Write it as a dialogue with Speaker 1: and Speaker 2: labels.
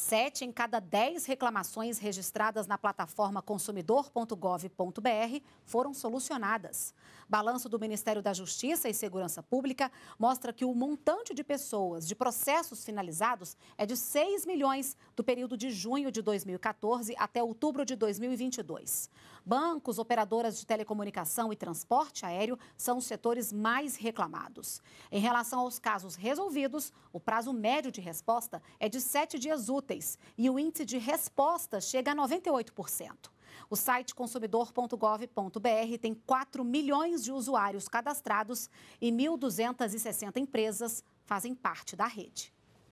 Speaker 1: Sete em cada dez reclamações registradas na plataforma consumidor.gov.br foram solucionadas. Balanço do Ministério da Justiça e Segurança Pública mostra que o montante de pessoas de processos finalizados é de 6 milhões do período de junho de 2014 até outubro de 2022. Bancos, operadoras de telecomunicação e transporte aéreo são os setores mais reclamados. Em relação aos casos resolvidos, o prazo médio de resposta é de sete dias úteis úteis e o índice de resposta chega a 98%. O site consumidor.gov.br tem 4 milhões de usuários cadastrados e 1.260 empresas fazem parte da rede.